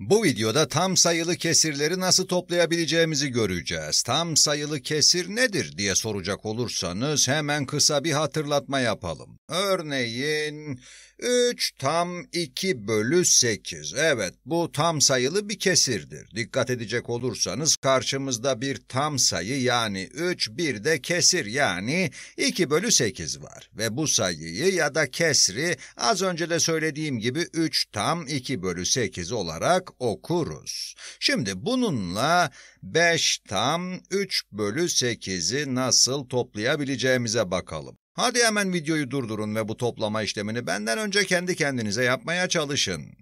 Bu videoda tam sayılı kesirleri nasıl toplayabileceğimizi göreceğiz. Tam sayılı kesir nedir diye soracak olursanız hemen kısa bir hatırlatma yapalım. Örneğin 3 tam 2 bölü 8. Evet bu tam sayılı bir kesirdir. Dikkat edecek olursanız karşımızda bir tam sayı yani 3 bir de kesir yani 2 bölü 8 var. Ve bu sayıyı ya da kesri az önce de söylediğim gibi 3 tam 2 bölü 8 olarak olarak okuruz. Şimdi bununla 5 tam 3 bölü 8'i nasıl toplayabileceğimize bakalım. Hadi hemen videoyu durdurun ve bu toplama işlemini benden önce kendi kendinize yapmaya çalışın.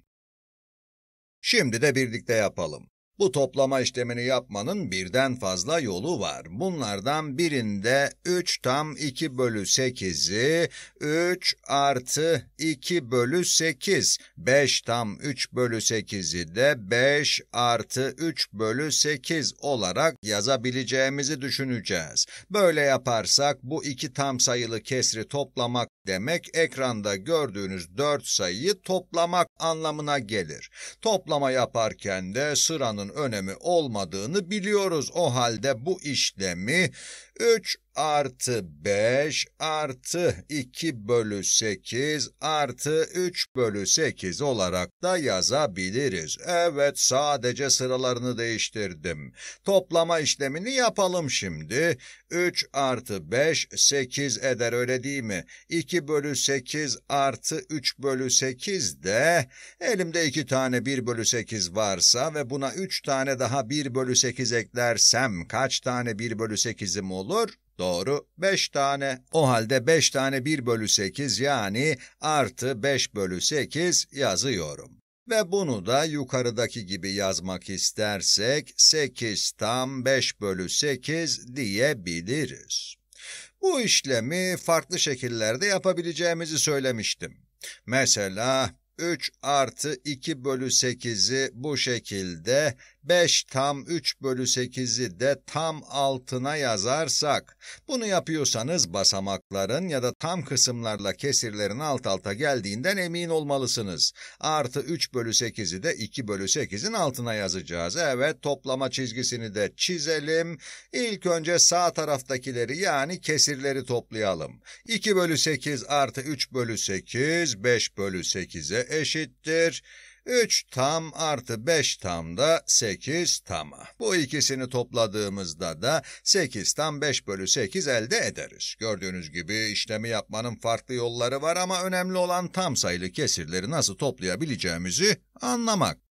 Şimdi de birlikte yapalım. Bu toplama işlemini yapmanın birden fazla yolu var. Bunlardan birinde 3 tam 2 bölü 8'i 3 artı 2 bölü 8, 5 tam 3 bölü 8'i de 5 artı 3 bölü 8 olarak yazabileceğimizi düşüneceğiz. Böyle yaparsak bu iki tam sayılı kesri toplamak demek ekranda gördüğünüz 4 sayıyı toplamak anlamına gelir. Toplama yaparken de sıranın olmanın önemi olmadığını biliyoruz. O halde bu işlemi 3 artı 5 artı 2 bölü 8 artı 3 bölü 8 olarak da yazabiliriz. Evet sadece sıralarını değiştirdim. Toplama işlemini yapalım şimdi. 3 artı 5 8 eder öyle değil mi? 2 bölü 8 artı 3 bölü 8 de elimde 2 tane 1 bölü 8 varsa ve buna 3 tane daha 1 bölü 8 eklersem kaç tane 1 bölü 8'im olur? Doğru, 5 tane. O halde 5 tane 1 bölü 8 yani artı 5 bölü 8 yazıyorum. Ve bunu da yukarıdaki gibi yazmak istersek 8 tam 5 bölü 8 diyebiliriz. Bu işlemi farklı şekillerde yapabileceğimizi söylemiştim. Mesela 3 artı 2 bölü 8'i bu şekilde 5 tam 3 bölü 8'i de tam altına yazarsak, bunu yapıyorsanız basamakların ya da tam kısımlarla kesirlerin alt alta geldiğinden emin olmalısınız. Artı 3 bölü 8'i de 2 bölü 8'in altına yazacağız. Evet, toplama çizgisini de çizelim. İlk önce sağ taraftakileri yani kesirleri toplayalım. 2 bölü 8 artı 3 bölü 8, 5 bölü 8'e eşittir. 3 tam artı 5 tam da 8 tam. Bu ikisini topladığımızda da 8 tam 5 bölü 8 elde ederiz. Gördüğünüz gibi işlemi yapmanın farklı yolları var ama önemli olan tam sayılı kesirleri nasıl toplayabileceğimizi anlamak.